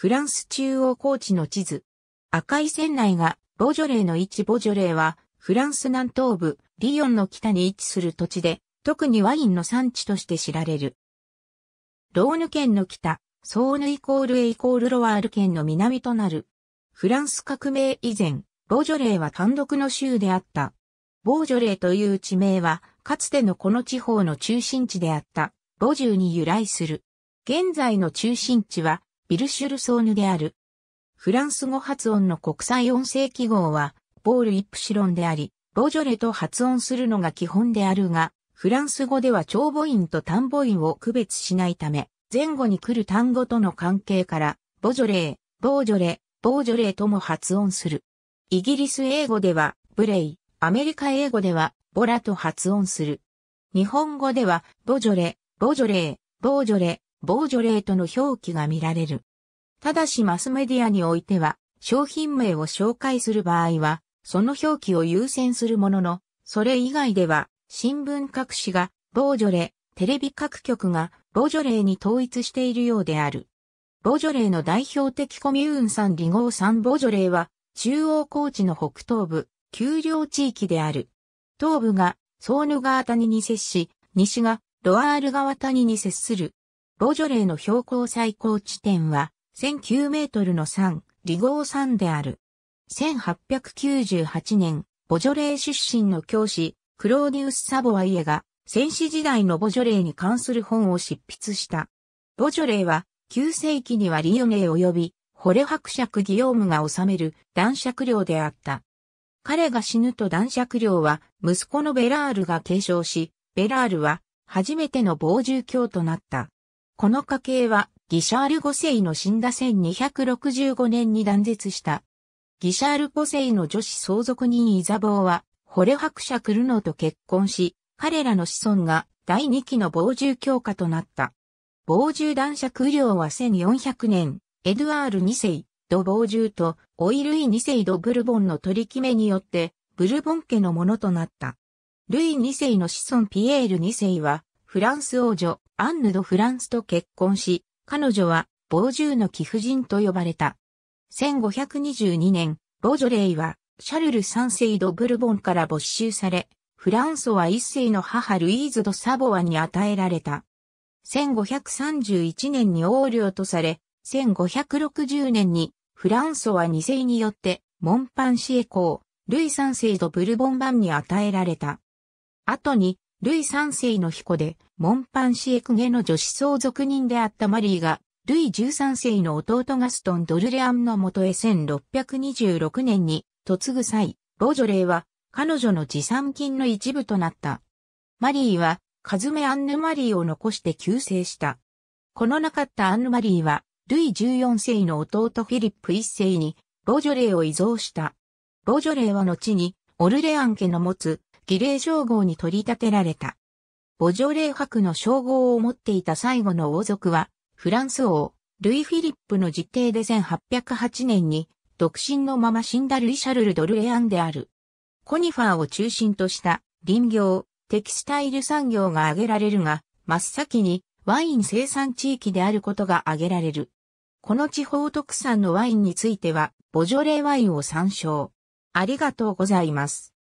フランス中央高地の地図。赤い線内がボジョレーの位置ボジョレーはフランス南東部リヨンの北に位置する土地で特にワインの産地として知られる。ローヌ県の北、ソーヌイコールエイコールロワール県の南となる。フランス革命以前、ボジョレーは単独の州であった。ボージョレーという地名は、かつてのこの地方の中心地であった、ボジューに由来する。現在の中心地は、ビルシュルソーヌである。フランス語発音の国際音声記号は、ボールイプシロンであり、ボジョレと発音するのが基本であるが、フランス語では長母音と短母音を区別しないため、前後に来る単語との関係から、ボジョレー、ボージョレ、ボージョレーとも発音する。イギリス英語では、ブレイ、アメリカ英語では、ボラと発音する。日本語では、ボジョレ、ボジョレー、ボージョレ、ボージョレーとの表記が見られる。ただしマスメディアにおいては、商品名を紹介する場合は、その表記を優先するものの、それ以外では、新聞各紙が、ボージョレ、テレビ各局が、ボージョレーに統一しているようである。ボージョレーの代表的コミューン3リゴー3ボージョレーは、中央高地の北東部、丘陵地域である。東部が、ソーヌ川谷に接し、西が、ロアール川谷に接する。ボージョレーの標高最高地点は、1009メートルの3、リゴー山である。1898年、ボジョレー出身の教師、クローディウス・サボワイエが、戦死時代のボジョレーに関する本を執筆した。ボジョレーは、9世紀にはリヨネー及び、ホレ伯爵ギヨームが治める男爵領であった。彼が死ぬと男爵領は、息子のベラールが継承し、ベラールは、初めての傍受教となった。この家系はギシャール5世の死んだ1265年に断絶した。ギシャール5世の女子相続人イザボーは、ホレ伯爵ルノーと結婚し、彼らの子孫が第2期の傍獣教科となった。傍獣男爵領は1400年、エドワール2世、ド傍獣とオイルイ2世ドブルボンの取り決めによって、ブルボン家のものとなった。ルイ2世の子孫ピエール2世は、フランス王女、アンヌ・ド・フランスと結婚し、彼女は、傍獣の貴婦人と呼ばれた。1522年、ボジョレイは、シャルル三世ド・ブルボンから没収され、フランソワ一世の母ルイーズ・ド・サボアに与えられた。1531年に王領とされ、1560年にフランソワ二世によってモンパンシエコー、ルイ三世ド・ブルボン版に与えられた。後にルイ三世の彦で、モンパンシエクゲの女子相続人であったマリーが、ルイ13世の弟ガストン・ドルレアンのもとへ1626年に嫁ぐ際、ボジョレーは彼女の持参金の一部となった。マリーは、カズメ・アンヌ・マリーを残して救世した。このなかったアンヌ・マリーは、ルイ14世の弟フィリップ1世に、ボジョレーを遺贈した。ボジョレーは後に、オルレアン家の持つ、儀礼称号に取り立てられた。ボジョレー博の称号を持っていた最後の王族は、フランス王、ルイ・フィリップの実定で1808年に、独身のまま死んだルイ・シャルル・ドルレアンである。コニファーを中心とした林業、テキスタイル産業が挙げられるが、真っ先にワイン生産地域であることが挙げられる。この地方特産のワインについては、ボジョレーワインを参照。ありがとうございます。